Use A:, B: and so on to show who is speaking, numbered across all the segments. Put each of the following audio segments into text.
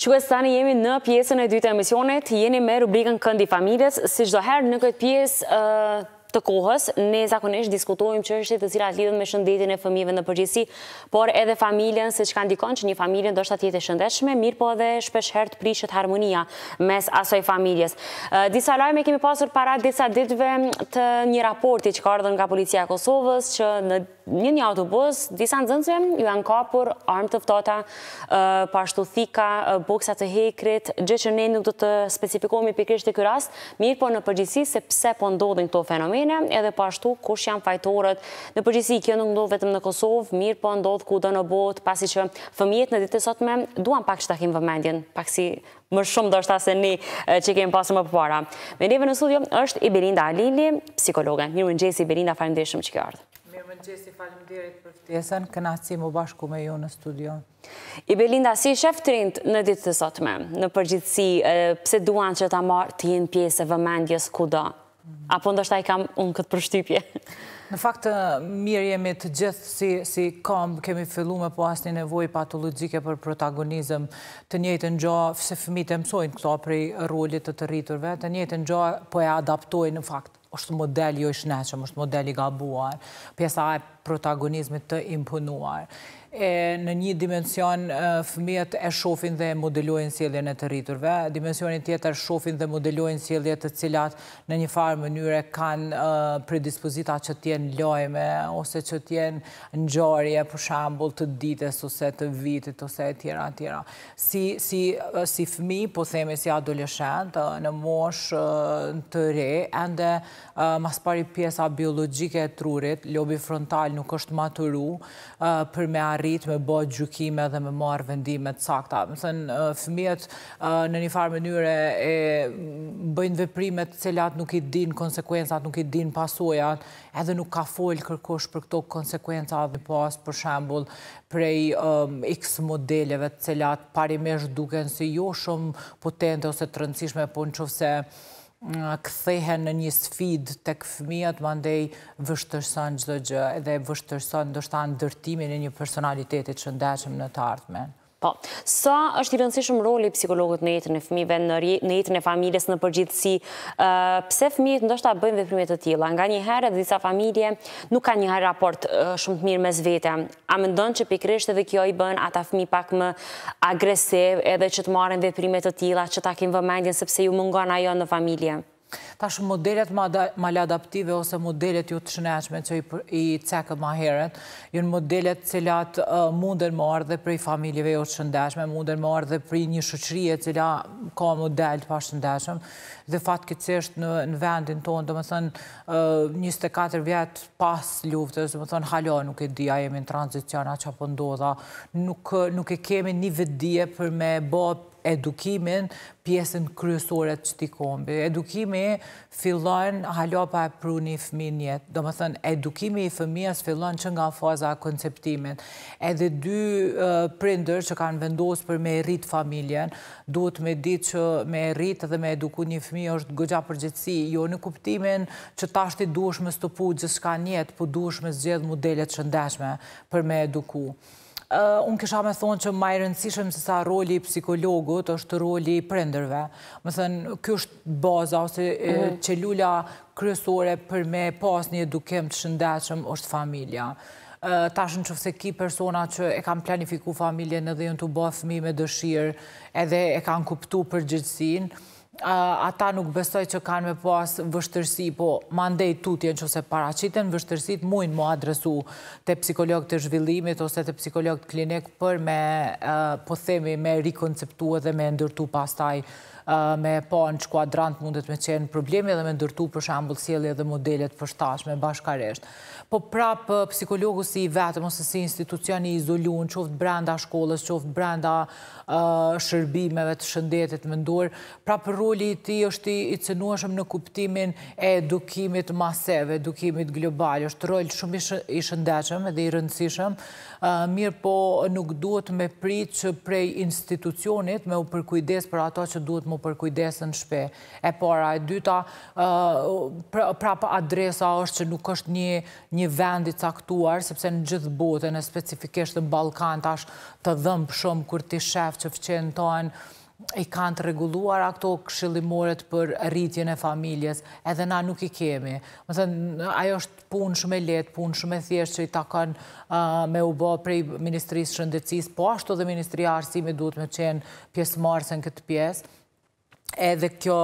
A: Qëve tani jemi në pjesën e dytë emisionet, jeni me rubrikën këndi familjes, si gjdoherë në këtë pjesë të kohës, ne zakonisht diskutojmë që është të cilat lidhën me shëndetin e fëmive në përgjithsi, por edhe familjen, se që kanë dikon që një familjen do shtë atjet e shëndeshme, mirë po edhe shpeshherë të prishët harmonia mes asoj familjes. Disa lajme kemi pasur para disa ditve të një raporti që ka ardhën nga policia Kosovës, që në një një autobus, disa në ju janë kapur armë të vtota, pashtu thika, boksat të hekrit, gjë që ne nuk të specifikohemi pikrisht të kërast, mirë po në përgjithsi se pse po ndodhin këto fenomen, fenomene, edhe pashtu kush janë fajtorët. Në përgjithsi kjo nuk ndodhë vetëm në Kosovë, mirë po ndodhë ku në botë, pasi që fëmijet në ditë të sotme duan pak që të kemë vëmendjen, pak si më shumë do është asë ni që kemë pasë më përpara. Me neve në studio është Iberinda Alili, psikologe. Mirë më nxesi, Iberinda, falim dhe shumë që kjo ardhë. Mirë
B: më për si më bashku me ju në studio.
A: Ibelinda, si shef të rindë në ditë të sotme, në përgjithësi, pse duan që ta të jenë pjesë e vëmendjes ku Apo ndështë a i kam unë këtë përshtypje?
B: Në fakt, mirë jemi të gjithë si kam, kemi fillu me po asni nevoj patologike për protagonizm, të njëtë në gjo, se fëmi të mësojnë këto prej rullit të të rriturve, të njëtë në gjo po e adaptojnë në fakt, është modeli jo i shneshëm, është modeli gabuar, pjesa e protagonizmit të impunuar. Në një dimension, fëmijët e shofin dhe modelojnë sildje në të rriturve, dimensionin tjetër shofin dhe modelojnë sildje të cilat në një farë mënyre kanë predispozita që tjenë lojme ose që tjenë në gjorje për shambull të ditës ose të vitit ose tjera tjera. Si fëmi, po themi si adolescent, në mosh të re, ende mas pari pjesa biologjike e trurit, lobi frontal nuk është maturu për me a arrit me bo gjukime dhe me marrë vendimet sakta. Mësën, fëmijet në një farë mënyre e bëjnë veprimet cilat nuk i din konsekuensat, nuk i din pasojat, edhe nuk ka folë kërkosh për këto konsekuensat dhe pas, për shembul, prej x modeleve cilat parimesh duken si jo shumë potente ose të rëndësishme, po në qëfëse këthehen në një sfid të këfëmijat, më ndej vështërson gjithë dhe gjë, edhe vështërson ndërtimin e një personalitetit që ndeshëm në të ardhmen. Po,
A: sa është i rëndësishëm roli psikologët në jetën e fëmive, në jetën e familjes në përgjithësi, pse fëmijët ta bëjmë veprimet të tila? Nga një herë dhe disa familje nuk ka një herë raport shumë të mirë me zvete. A më ndonë që pikrisht edhe kjo i bën ata fëmi pak më agresiv edhe që të marën veprimet të tila, që ta kemë vëmendjen sepse ju mungon ajo në familje?
B: Ta modelet ma adaptive ose modelet ju jo të shneqme që i cekët ma heret, jënë modelet cilat mundën më ardhe për i familjeve ju jo të shëndeshme, mundën më ardhe për i një shëqrije cila ka model të pa shëndeshme, dhe fatë këtë në vendin tonë, dhe më thënë 24 vjetë pas luftës, dhe më thënë halo, nuk e dhja jemi në tranzicion, a që apëndodha, po nuk e kemi një vëdhje për me bëhë edukimin pjesën kryesore të qëti kombi. Edukimi fillon halopa e pruni i fëminjet. Do më thënë, edukimi i fëmijës fillon që nga faza konceptimin. Edhe dy prinder që kanë vendosë për me rritë familjen, duhet me ditë që me rritë dhe me eduku një fëmi është gëgja përgjithsi. Jo në kuptimin që tashti duhesh me stupu gjithë shka njetë, po duhesh me zgjedhë modelet shëndeshme për me eduku. Eh, unë kësha me thonë që majë rëndësishëm se sa roli i psikologut është roli i prenderve. Më thënë, kjo është baza ose eh, mhm. qelula kryesore për me pas një edukim të shëndeshëm është familja. Eh, Tashën që fëse ki persona që e kam planifiku familjen edhe jënë të bëhë me dëshirë edhe e kam kuptu për gjithësinë, ata nuk besoj që kanë me pas po vështërsi, po mandej tutjen që se paracitën, vështërsit mujnë mu adresu të psikolog të zhvillimit ose të psikolog të klinik për me, po themi, me rikonceptua dhe me ndërtu pastaj taj me po në kuadrant mundet me qenë problemi dhe me ndërtu për shambull sjeli edhe modelet për shtashme bashkaresht. Po prapë psikologu si i vetëm ose si institucion i izolun, qoftë brenda shkollës, qoftë brenda shërbimeve të shëndetit më ndurë, prapë roli i ti është i cënuashëm në kuptimin e edukimit maseve, edukimit global, është rol shumë i shëndeshëm edhe i rëndësishëm, mirë po nuk duhet me pritë që prej institucionit me u përkujdes për ato që duhet më për kujdesën shpe. E para, e dyta, pra, prapa adresa është që nuk është një një vendit saktuar, sepse në gjithë botën e specifikisht në Balkan të ashtë të dhëmpë shumë kur ti shef që fëqenë tonë, i kanë të reguluar ato këshillimoret për rritjen e familjes, edhe na nuk i kemi. Më thënë, ajo është punë shumë e letë, punë shumë e thjeshtë që i takën me u bo prej Ministrisë Shëndecisë, po ashtu dhe Ministri Arsimi duhet me qenë pjesë këtë pjesë edhe kjo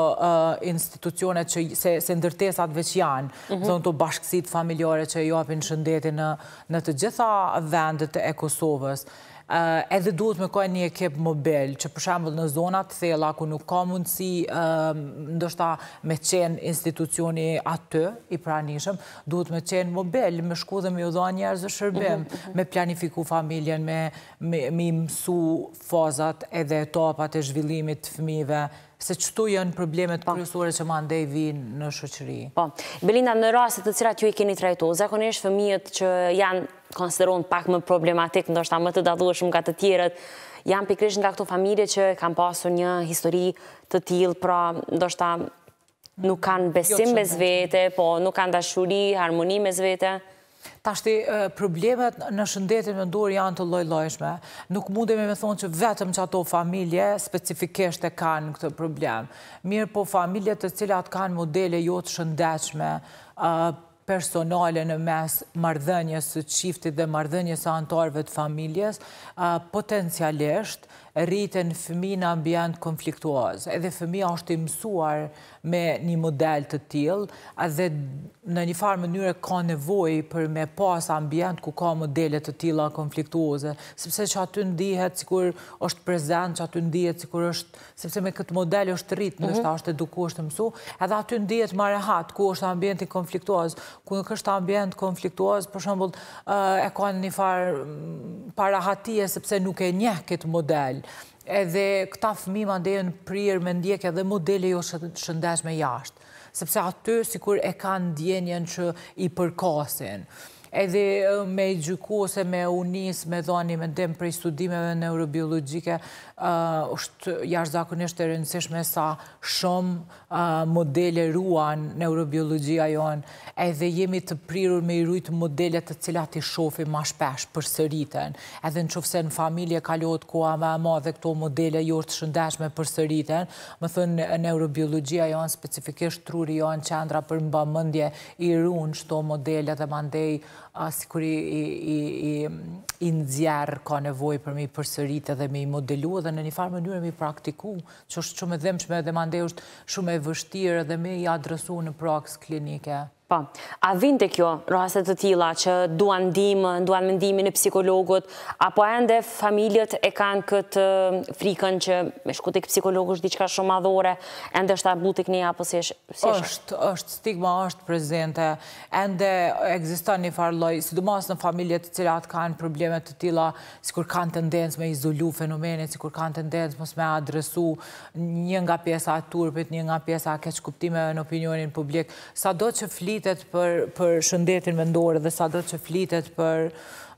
B: institucione që se ndërtesat veç janë, dhe mhm. të bashkësit familjore që jo apin shëndeti në të gjitha vendet e Kosovës, edhe duhet me kojë një ekip mobil, që përshemë në zonat thela, ku nuk ka mundësi ndoshta me qenë institucioni atë, i pranishëm, duhet me qenë mobil, me shku dhe me u dhonë njerës shërbim, mhm, mhm. me planifiku familjen, me mësu fazat edhe etapat e zhvillimit të fëmive, se qëtu janë problemet po. kërësore që ma ndej vinë në shëqëri. Po, Belinda, në rraset të
A: cilat ju i keni trajtu, zakonisht fëmijët që janë konsideron pak më problematik, ndoshta më të dadhushmë nga të tjerët, janë pikrish nga këtu familje që kanë pasur një histori të tjilë, pra ndoshta nuk kanë jo, besim me zvete, po nuk kanë dashuri, harmoni me zvete.
B: Tashti, problemet në shëndetin me ndurë janë të lojlojshme. Nuk mundemi me thonë që vetëm që ato familje specifikisht e kanë në këtë problem. Mirë po familje të cilat kanë modele jo të shëndeshme, personale në mes mardhënjës të qiftit dhe mardhënjës antarëve të familjes, potencialisht, rritën fëmi në ambjant konfliktuaz. Edhe fëmi është imësuar mësuar me një model të tjil, edhe në një farë mënyre ka nevoj për me pas ambjant ku ka modelet të tjila konfliktuaze, sepse që aty ndihet, si kur është prezent, që aty ndihet, si kur është, sepse me këtë model është rritë, mhm. është ashtë eduku është mësu, edhe aty ndihet mare hatë ku është ambjant i konfliktuaz. Ku në kështë ambjant konfliktuaz, për shumë, e ka një farë parahatie, sepse nuk e njeh këtë model edhe këta fëmi ma ndenë prirë me ndjekë edhe modele jo shëndesh me jashtë, sepse aty sikur e kanë ndjenjen që i përkasin edhe me gjyku ose me unis, me dhani, me dem prej studimeve neurobiologike, është jashtë zakonisht e rëndësishme sa shumë modele ruan neurobiologia jonë, edhe jemi të prirur me i rujtë modele të cilat i shofi ma shpesh për sëriten, edhe në qofse në familje kalot koha me ma dhe këto modele jo të shëndeshme për sëriten, më thënë neurobiologia jonë, specifikisht truri jonë, qendra për mba mëndje i runë shto modele dhe mandej si kur i nëzjerë ka nevoj për mi përsërit edhe mi modelu edhe në një farë mënyrë mi praktiku, që është shumë e dhemshme edhe mande është shumë e vështirë edhe mi i adresu në praks klinike. Pa, po, a vinte kjo rraset të
A: tila që duan dimë, duan mendimin e psikologot, apo ende familjet e kanë këtë frikën që me shkutik psikologu është diçka shumë madhore, ende është abut një apo si është? është?
B: është stigma, është prezente, ende egzistan një farloj, si në familjet të cilat kanë problemet të tila, si kur kanë tendencë me izolu fenomenit, si kur kanë tendencë mos me adresu një nga pjesa turpit, një nga pjesa keqë kuptime në opinionin publik, sa do që flitet për shëndetin mendore dhe sa do që flitet për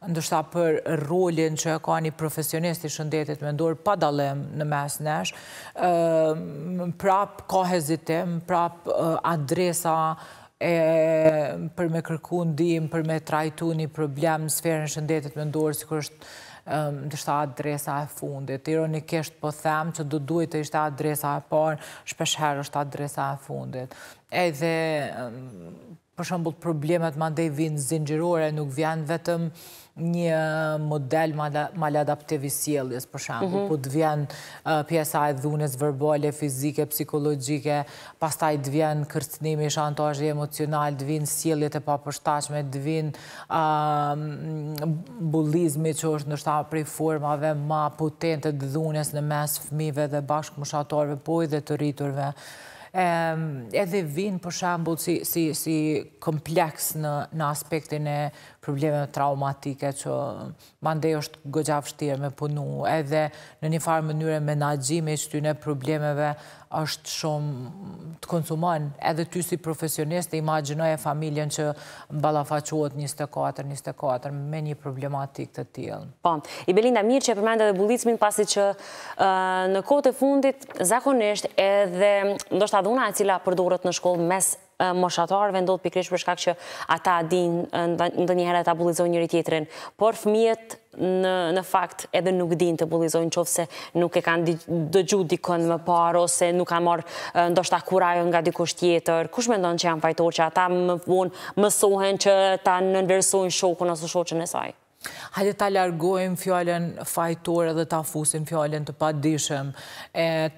B: ndërsa për rolin që ka një profesionist i shëndetit me ndurë pa dalem në mes nesh, prap ka hezitim, prap adresa për me kërku ndim, për me trajtu një problem në sferën shëndetit me ndorë, si kërë është në shta adresa e fundit. Ironikisht po them që du duhet të ishte adresa e parë, shpesherë është adresa e fundit. Edhe për shambull problemet ma dhe vinë zingjirore, nuk vjanë vetëm një model maladaptiv i për shambull, mhm. po të vjanë pjesa e dhunës vërbole, fizike, psikologike, pas taj të vjanë kërstinimi, shantajë e emocional, të vjanë sieljet e papërstashme, të vjanë bulizmi që është nështë prej formave ma potente dhunës në mes fmive dhe bashkë mëshatarve, po i dhe të rriturve edhe vinë për shambu si kompleks në aspektin e probleme traumatike që mandej është gëgjafështirë me punu, edhe në një farë mënyre menagjimi që ty në problemeve është shumë të konsumon, edhe ty si profesionist e imaginoj e familjen që balafachuot 24-24 me një problematik të tjilë. Po, i
A: Belinda Mirë që e përmenda dhe bulicmin pasi që në kote fundit zakonisht edhe dhuna e cila përdurët në shkollë mes moshatarëve ndodhë pikrish për shkak që ata din ndë njëherë ata bulizohë njëri tjetërin. Por fëmijët në fakt edhe nuk din të bulizohën qovë se nuk e kanë dëgju dikën më parë ose nuk kanë marë ndoshta kurajo nga dikush tjetër. Kush me ndonë që janë fajtor që ata më vonë mësohen që ta nëndërsojnë shokën ose shokën e saj?
B: Hajde ta largojmë fjallën fajtore dhe ta fusim fjallën të padishëm,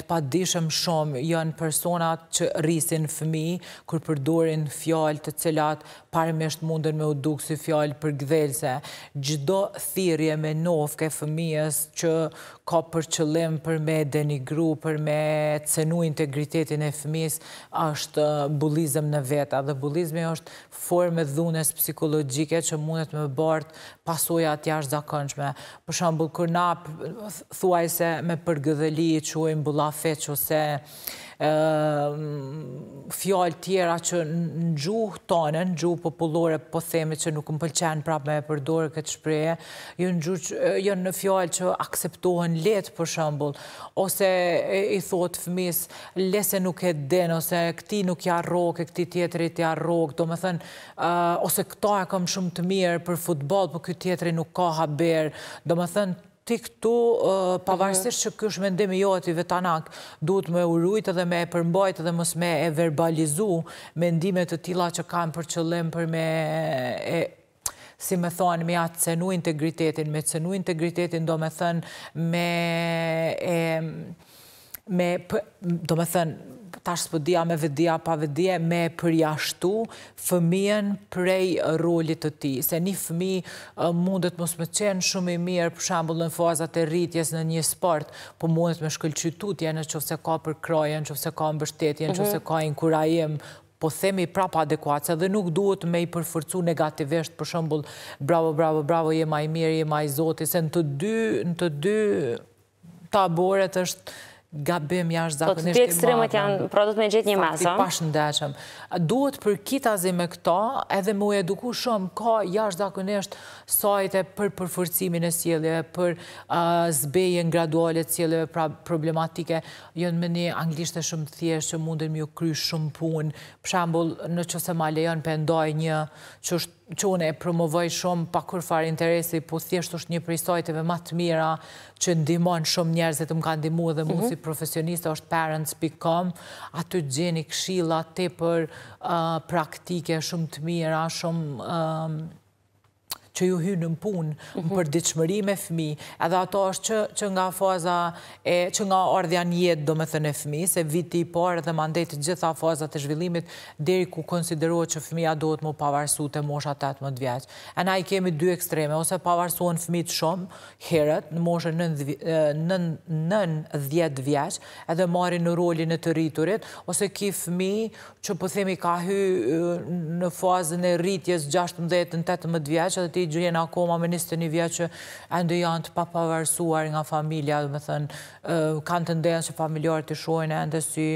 B: të padishëm shumë janë personat që rrisin fëmi, kër përdorin fjallë të cilat parimisht mundën me u dukë si fjallë për gdhelse. Gjdo thirje me nofke fëmijës që ka për qëllim për me denigru, për me cenu integritetin e fëmis, është bulizm në veta. Dhe bulizmi është formë dhunes psikologjike që mundet me bartë pasoj lojat jashtë zakonqme. Për shambull, kërna thuaj se me përgëdhëli, që ujnë bulafet, që se Ehm, fjallë tjera që në gjuhë tonën, në gjuhë populore, po themi që nuk më pëlqen prap me e përdore këtë shpreje, jënë në fjallë që akseptohen letë për shëmbull, ose i thotë fëmis, lese nuk e denë, ose këti nuk ja rogë, këti tjetëri tja rogë, do më thënë, ose këta e kam shumë të mirë për futbol, për po këtë tjetëri nuk ka haberë, do më thënë, ti këtu, pavarësisht që kësh mendimi jo ati vetanak, duhet me urujt edhe me e përmbajt edhe mos me e verbalizu mendimet të tila që kanë për qëllim për me e si me thonë, me atë cenu integritetin, me cenu integritetin, do me thënë, me, me, do me thënë, tash së përdia me vedia, pa vedia, me përjashtu fëmijën prej rolit të ti. Se një fëmi mundet mos me qenë shumë i mirë, për shambullë në fazat e rritjes në një sport, po mundet me shkëllqytutje në që ka për në që ka mbështetje, mhm. në që ka inkurajim, po themi prapa adekuat, se dhe nuk duhet me i përfërcu negativisht, për shambullë bravo, bravo, bravo, je i mirë, je i zoti, se në të dy taboret është, gabim jashtë zakonisht të Po të të ekstremët janë, pra do të me gjithë një masë. Fakti pashë në Duhet për kita me këta, edhe mu eduku shumë, ka jashtë zakonisht sajte për përfërcimin e sjeleve, për zbejën gradualet sjeleve, pra problematike, jënë me një anglisht e shumë thjeshtë, që mundin mjë kry shumë punë, për shambull në që se ma lejon për endoj një që është që une e promovoj shumë pa kur farë interesi, po thjeshtë është një pristojtive ma të mira që ndimon shumë njerëzit më ka ndimu dhe mu mhm. si profesionista është parents.com, aty të gjeni këshila, te për uh, praktike shumë të mira, shumë um, që ju hynë në punë mhm. për diqëmëri me fmi, edhe ato është që nga faza, që nga ardhja njëtë do me thënë e fmi, se viti i parë dhe mandetit gjitha faza të zhvillimit, deri ku konsiderohet që fmija do të mu pavarsu të mosha të atë E na i kemi dy ekstreme, ose pavarsu në fmi të shumë, herët, në moshe nën dhjetë vjaqë, edhe marri në rolin e të rriturit, ose ki fmi që po themi ka hy në fazën e rritjes 16-18 vjaqë, edhe ti gjenë akoma ministë një vje që ndë janë të papavarsuar nga familja, dhe me thënë, kanë të ndenë që familjarë të shojnë endë si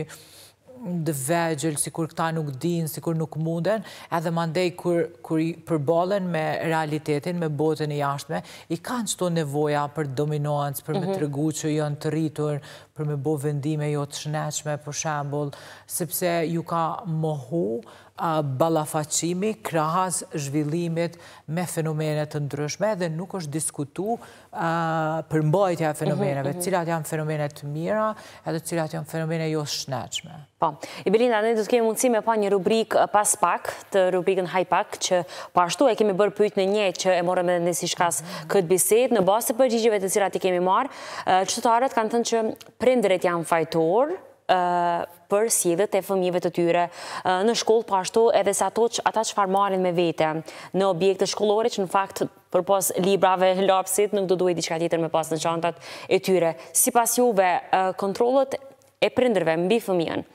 B: dhe vegjel, si kur këta nuk dinë, si kur nuk munden, edhe mandej kur i përbolen me realitetin, me botën i jashtme, i kanë qëto nevoja për dominancë, për me mhm. të rëgu që janë të rritur, për me bo vendime jo të shneqme, për shambull, sepse ju ka mohu balafacimi, krahaz zhvillimit me fenomenet të ndryshme dhe nuk është diskutu për mbojtja fenomeneve, mhm, mhm. cilat janë fenomenet të mira edhe cilat janë fenomenet jo të shneqme.
A: Po, Ibelina, ne do të kemi mundësi me pa një rubrik pas pak, të rubrikën haj pak, që pashtu po ashtu e kemi bërë pyjtë në një që e morëm me nësishkas mhm. këtë biset, në basë të përgjigjive të cilat i kemi marë, qëtëtarët kanë thënë që prindërit janë fajtor për sjedhët e fëmijëve të tyre në shkollë pashtu edhe sa ata që farmarin me vete në objekte shkollore që në fakt për pos librave lapsit nuk do duhet diçka tjetër me pas në qantat e tyre. Si pas juve, kontrolët e prindërve mbi fëmijën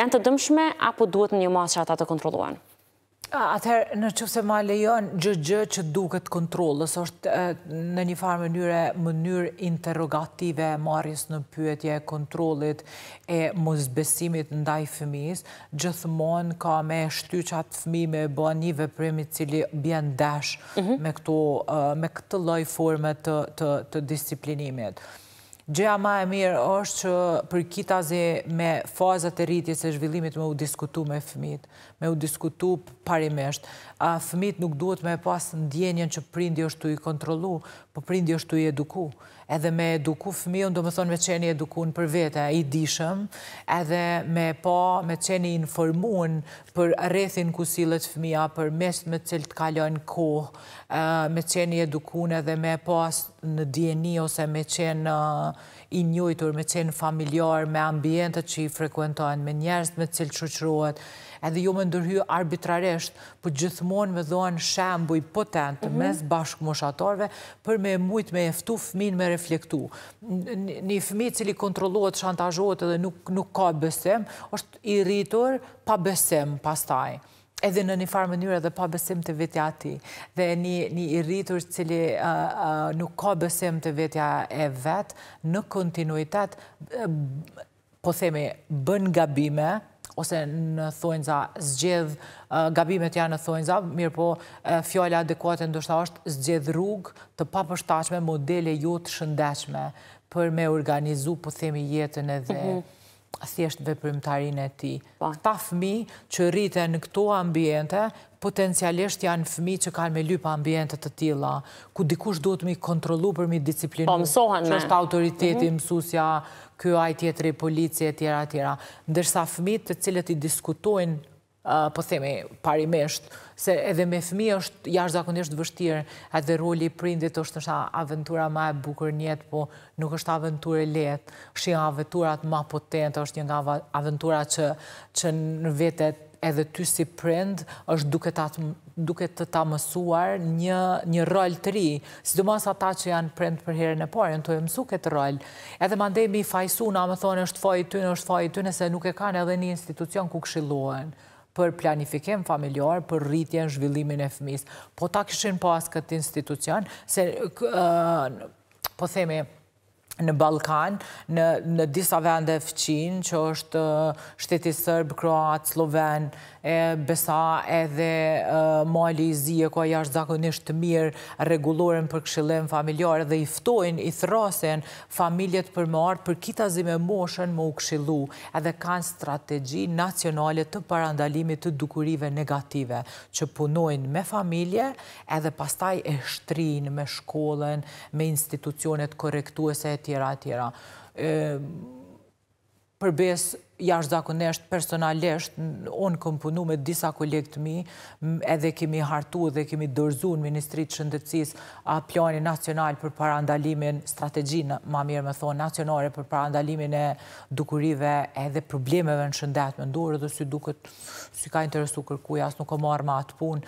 A: janë të dëmshme apo duhet një masë që ata të kontroluan?
B: Atëherë, në që se ma lejon, gjëgjë që duket kontrolës, është në një farë mënyre mënyrë interrogative marjes në pyetje e kontrolit e mëzbesimit ndaj fëmis, gjëthmon ka me shty që atë fëmi me bo një vëpremi cili bjen desh mhm. me këtë lojformet të disiplinimit. Gjëja ma e mirë është që për kitazi me fazat e rritjes e zhvillimit me u diskutu me fëmit, me u diskutu parimesht. Fëmit nuk duhet me pas në djenjen që prindi është të i kontrolu, për po prindi është të i eduku. Edhe me eduku fëmion, do më thonë me qeni edukun për vete, i dishëm, edhe me pa, me qeni informun për rethin ku silët fëmija, për mes me cilë të kalonë kohë, me qeni edukun edhe me pas në djeni ose me qenë uh, i njujtur, me qenë familjar, me ambientet që i frekuentojnë, me njerës me cilë qëqruat, edhe ju me ndërhyu arbitraresht, për po gjithmonë me dhoan shembu i potent mhm. mes bashkë moshatorve, për me mujt me eftu fmin me reflektu. Një fmi cili kontrolohet, shantajohet edhe nuk ka besim, është i rritur pa besim pastaj edhe në një farë mënyrë edhe pa besim të vetja ti, dhe një i rritur cili nuk ka besim të vetja e vetë, në kontinuitet, po themi, bën gabime, ose në thonjza zgjedh, gabimet janë në thonjza, mirë po fjallë adekuatë ndoshta është zgjedh rrugë të papështashme modele jo të shëndeshme për me organizu, po themi, jetën edhe... Mhm është veprimtarin e ti. Këta fmi që rriten në këto ambjente, potencialisht janë fmi që kanë me lypa ambjente të tila, ku dikush duhet mi kontrolu për mi disciplinu. Po, mësohen me. Që është autoriteti, mhm. mësusja, kjo ajtjetri, policje, tjera, tjera. Ndërsa fmi të cilët i diskutojnë po themi parimesht, se edhe me fëmi është jashtë zakonisht vështirë, edhe roli i prindit është nësha aventura ma e bukur njetë, po nuk është aventur e letë, shi nga aventurat ma potente, është një nga aventurat që, që në vetet edhe ty si prind, është duke të duke të ta mësuar një, një rol të ri, si të mas ata që janë prind për herën e parë, në të e mësu këtë rol. Edhe mandemi i fajsu, na më thonë është fajë ty, në është fajë ty, nëse nuk e kanë edhe një institucion ku këshilohen për planifikim familjar, për rritjen, zhvillimin e fëmis. Po ta këshin pas këtë institucion, se po po theme, në Balkan, në disa vende fëqin, që është uh, shteti Sërbë, Kroatë, Slovenë, e besa edhe uh, mali i zi e ko aja është zakonisht të mirë regulorin për këshillim familjarë dhe i ftojnë, i thrasen familjet për marë për kita zi me moshën më u këshillu edhe kanë strategji nacionale të parandalimit të dukurive negative që punojnë me familje edhe pastaj e shtrinë me shkollën, me institucionet korektuese e tjera tjera, tjera. Përbes, jash zakonesht, personalesht, onë këm punu me disa kolegët mi, edhe kemi hartu dhe kemi dërzu në Ministrit Shëndëcis a plani nacional për parandalimin, strategjinë, ma mirë me thonë, nacionare për parandalimin e dukurive edhe problemeve në shëndet me ndurë, dhe si duket, si ka interesu kërkuja, asë nuk o marrë ma atë punë,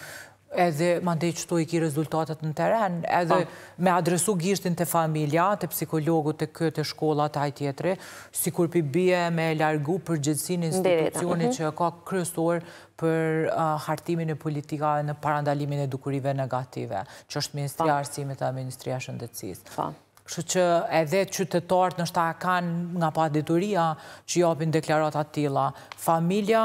B: edhe ma ndej qëto i ki rezultatet në teren, edhe po. me adresu gjishtin të familja, të psikologu, të këtë shkolla, të ajtjetre, si kur pi bje me largu për gjithësin institucionit mhm. që ka kryesuar për uh, hartimin e politika në parandalimin e dukurive negative, që është Ministria po. Arsimit dhe Ministria Shëndecis. Pa. Po. Shë që edhe qytetarët në shta kanë nga pa deturia që japin deklarat atila. familja,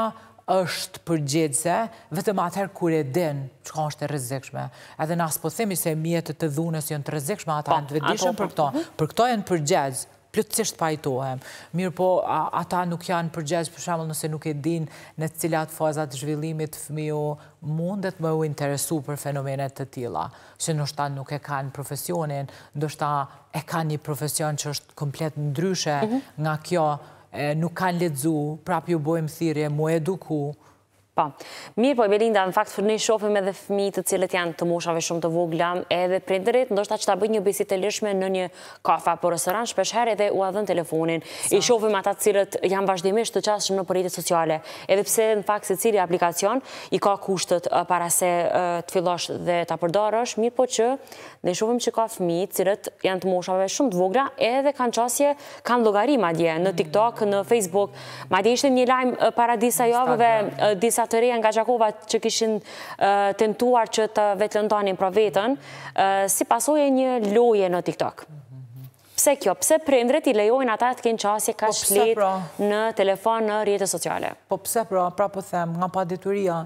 B: është përgjegjse, vetëm atëherë kur e din çka është e rrezikshme. Edhe na s'po themi se mjetet të dhunës janë të rrezikshme, ata po, në të vetëdijshëm për po. këto. Mhm. Për këto janë përgjegjës plotësisht pajtohem. Mirë po, ata nuk janë përgjegjës për shembull nëse nuk e din në cilat faza të zhvillimit fëmiu mundet më u interesu për fenomenet të tila, se nështë ta nuk e kanë profesionin, nështë e kanë një profesion që është komplet ndryshe mhm. nga kjo, nuk kanë ledzu, prapë ju bojmë thirje, mu eduku, Po, mirë po, Belinda, në faktë në i shofim edhe fëmi
A: të cilët janë të moshave shumë të vogla edhe prinderit, ndoshta që ta bëjt një besit të lishme në një kafa, por së ranë shpesher edhe u adhën telefonin, i shofim ata cilët janë vazhdimisht të qashëm në përritit sociale, edhe pse në faktë se cili aplikacion i ka kushtët para se të fillosh dhe të apërdarësh, mirë po që në shofim që ka fëmi cilët janë të moshave shumë të vogla edhe kanë qasje, kanë logarima madje, në TikTok, në Facebook, madje ishte një lajmë para disa disa të reja nga Gjakova që kishin tentuar që të vetëlëndonin pra vetën, si pasoje një loje në TikTok. Pse kjo? Pse prindret i lejojnë ata të kënë qasje ka po shlet pra? në telefon në rjetës sociale?
B: Po pse pra, pra po them, nga pa dituria,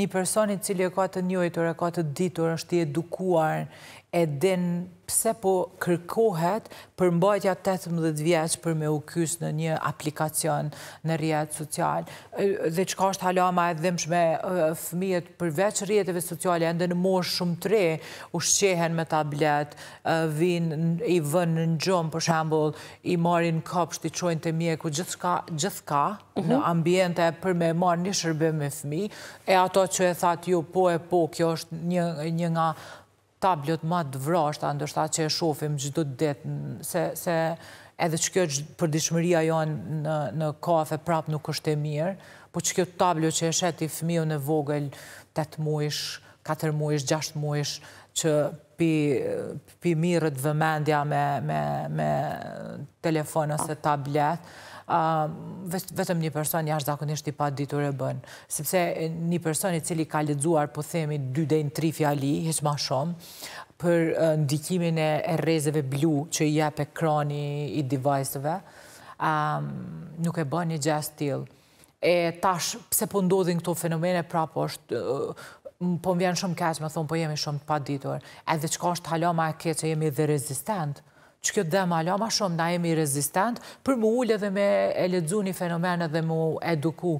B: një personit cili e ka të njojtur, e ka të ditur, është i edukuar, e din pse po kërkohet për mbajtja 18 vjeç për me u kysë në një aplikacion në rjetë social. Dhe qka është halama e dhimshme fëmijet përveç rjetëve sociale, endë në moshë shumë tre u shqehen me tablet, vinë i vënë në gjumë, për shambull, i marin kopsht, i qojnë të mjeku, gjithka, gjithka mhm. në ambjente për me marë një shërbim me fëmi, e ato që e thatë ju, po e po, kjo është një, një nga tablet ma të vrashta, ndërsta që e shofim gjithë të ditë, se edhe që kjo për dishmëria janë në kafe prap nuk është e mirë, po që kjo tablet që e sheti fëmiju në vogël 8 muish, 4 muish, 6 muish, që pi mirët vëmendja me telefonës e tablet, vetëm një person jashtë zakonisht i pa ditur e bënë. Sepse një person i cili ka ledzuar, po themi, dy dejnë tri fjali, heç ma shumë, për ndikimin e rezeve blu që i jepe kroni i device-ve, nuk e bënë një gjest t'il. E tash, pse po ndodhin këto fenomene, prapo, po është, po më vjenë shumë keqë, me thonë, po jemi shumë të pa ditur. Edhe qëka është halama e keqë, jemi dhe rezistentë, që kjo dhe malo, ma shumë na jemi rezistent, për mu ullë edhe me e ledzu një fenomen dhe mu eduku.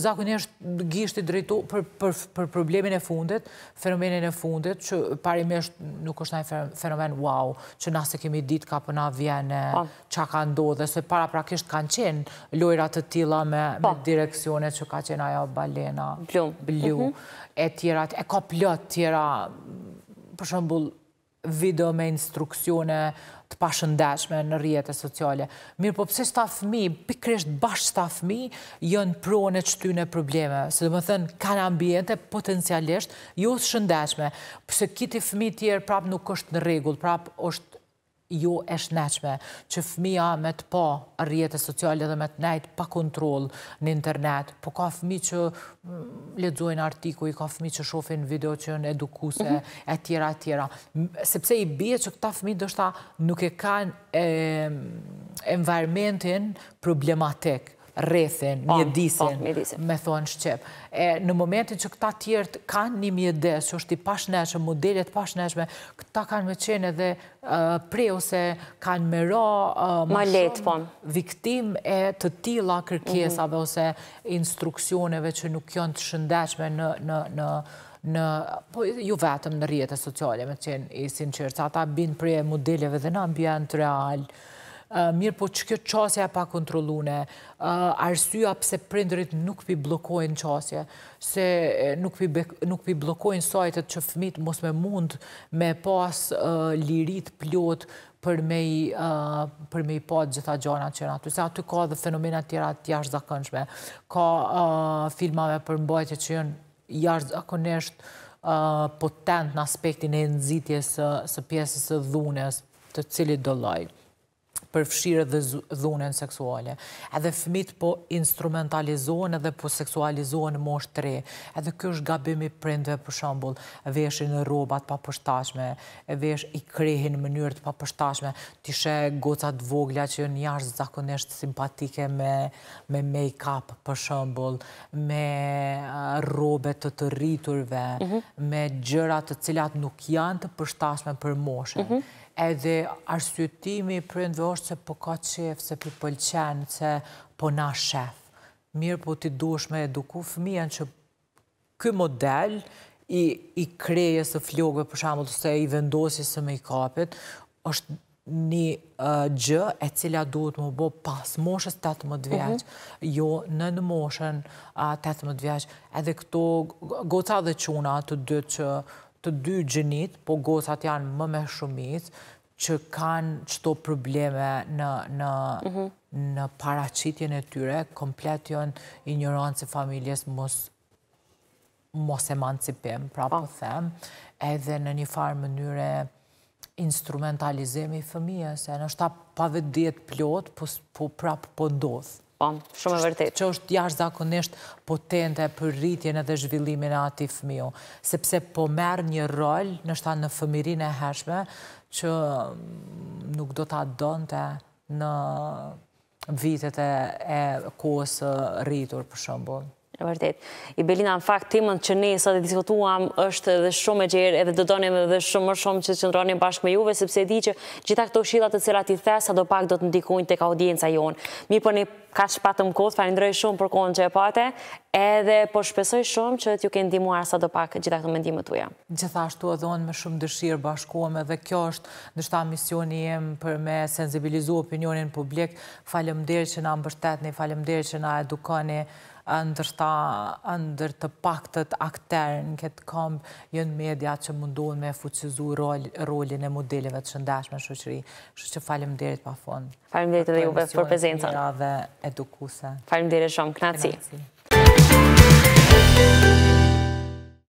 B: Zakonisht gishti drejtu për problemin e fundit, fenomenin e fundit, që parimisht nuk është na fenomen wow, që nase kemi dit ka përna vjene, po. qa ka ndodhe, se para prakisht kanë qenë lojrat të tila me po. direksionet që ka qenë ajo balena, blu, mhm. e tjera, e ka plët tjera, për shumbull video me instruksione të pashëndeshme në rjetët e sociale. Mirë po pëse shta fëmi, pikresht bashkë shta fëmi, jënë pronë e qëty në probleme. Se dhe më thënë, kanë ambijente potencialisht, jo shëndeshme. Pëse kiti fëmi tjerë prapë nuk është në regullë, prapë është jo është neqme, që fëmija me të po e sociale dhe me të nejtë pa kontrol në internet, po ka fëmi që mm, ledzojnë artikuj, ka fëmi që shofin video që në edukuse, mhm. e tjera, e tjera. Sepse i bje që këta fëmi dështa nuk e kanë environmentin problematik, rethin, po, po, mjedisin, me thonë Shqip. Në momentin që këta tjertë kanë një mjedis, që është i pashneshme, modelet pashneshme, këta kanë me qenë edhe pre ose kanë me ra ma letë, po. Viktim e të tila kërkesave mhm. ose instruksioneve që nuk janë të shëndeshme në në, po ju vetëm në rjetët sociale, me të qenë i sinqerë, që ata binë prej modeleve dhe në ambient të realë, mirë po që kjo qasja pa kontrolune, arsua pëse prindrit nuk pi blokojnë qasje, se nuk pi blokojnë sajtët që fmit mos me mund me pas lirit pëllot për me i patë gjitha gjona që në aty. Se aty ka dhe fenomenat tjera të jashtë zakënshme, ka filmave për mbajtje që jënë jashtë zakënesht potent në aspektin e nëzitjes së pjesës dhunës të cilit do lajtë përfshirë dhe dhunën seksuale. Edhe fëmit po instrumentalizohen edhe po seksualizohen mosh tre. Edhe kjo është gabimi prindve për shambull, veshin në robat pa pështashme, vesh i krehin në mënyrët pa pështashme, tishe gocat vogla që në jashtë zakonisht simpatike me make-up për shambull, me robet të të rriturve, mhm. me gjërat të cilat nuk janë të pështashme për moshën. Mhm edhe arsytimi i prindve është se po ka qef, se për po pëlqen, se po na shef. Mirë po t'i dush me eduku fëmijen që këj model i kreje së flogë për shamë të se i vendosi së me i kapit, është një gjë e cila duhet më bo pas moshës 18 mhm. vjeqë, jo në në moshën 18 vjeqë, edhe këto goca dhe quna të dytë që të dy gjenit, po gocat janë më me shumit, që kanë qëto probleme në paracitjen e tyre, komplet janë i njëronë familjes mos emancipim, pra po, po them, edhe në një farë mënyre instrumentalizemi i fëmijës, e nështë ta pavet djetë plot, po prapë po ndodhë. Po, shumë e vërtit. Që është jashtë zakonisht potente për rritjen edhe zhvillimin e ati fëmiu, sepse po merë një rol në shta në fëmirin e heshme që mm, nuk do të adonte në vitet e kohës rritur për shumë
A: Në vërtet. I Belina, në fakt, temën që ne sot e diskutuam është dhe shumë e gjerë edhe do donim dhe shumë më shumë që të qëndronim bashkë me juve, sepse di që gjitha këto shilat të cilat i thesa do pak do të ndikujnë të ka audienca jonë. Mi për po një ka shpatëm kodë, farindrej shumë për kohën që e pate, edhe po shpesoj shumë që t'ju ke ndimuar sa do pak gjitha këto mendimë të uja.
B: Gjithashtu e onë me shumë dëshirë bashkuame dhe kjo është nështa misioni jem për me sensibilizu opinionin publik, falemderi që na mbështetni, falemderi që na edukoni, ndërta, ndër të paktët akter në këtë kombë, jënë media që mundohen me fuqizu rolin e modelive të shëndeshme në shëqëri. Shëqë falim derit pa fond. Falim derit dhe juve për prezencën.
A: Falim derit shumë, knaci.